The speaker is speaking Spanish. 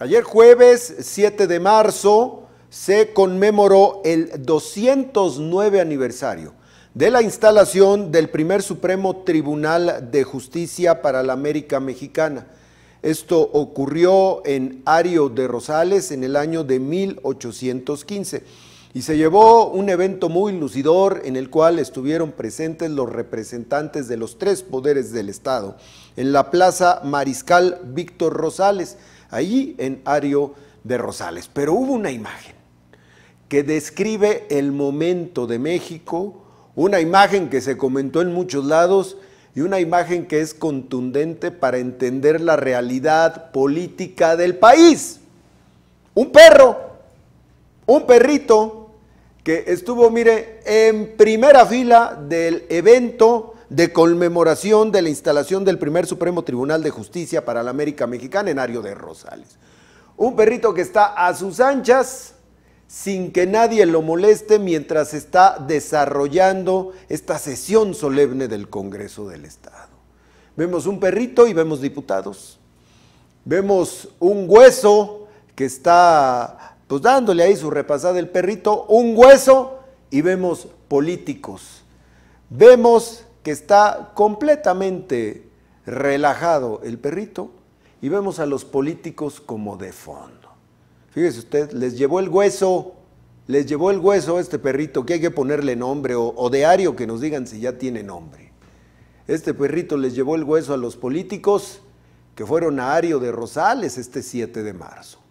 Ayer jueves 7 de marzo se conmemoró el 209 aniversario de la instalación del primer Supremo Tribunal de Justicia para la América Mexicana. Esto ocurrió en Ario de Rosales en el año de 1815 y se llevó un evento muy lucidor en el cual estuvieron presentes los representantes de los tres poderes del Estado en la Plaza Mariscal Víctor Rosales allí en Ario de Rosales. Pero hubo una imagen que describe el momento de México, una imagen que se comentó en muchos lados y una imagen que es contundente para entender la realidad política del país. Un perro, un perrito que estuvo, mire, en primera fila del evento de conmemoración de la instalación del primer Supremo Tribunal de Justicia para la América Mexicana en Ario de Rosales. Un perrito que está a sus anchas sin que nadie lo moleste mientras está desarrollando esta sesión solemne del Congreso del Estado. Vemos un perrito y vemos diputados. Vemos un hueso que está pues dándole ahí su repasada el perrito, un hueso y vemos políticos. Vemos que está completamente relajado el perrito y vemos a los políticos como de fondo. Fíjese usted, les llevó el hueso, les llevó el hueso a este perrito, que hay que ponerle nombre o, de Ario que nos digan si ya tiene nombre. Este perrito les llevó el hueso a los políticos que fueron a Ario de Rosales este 7 de marzo.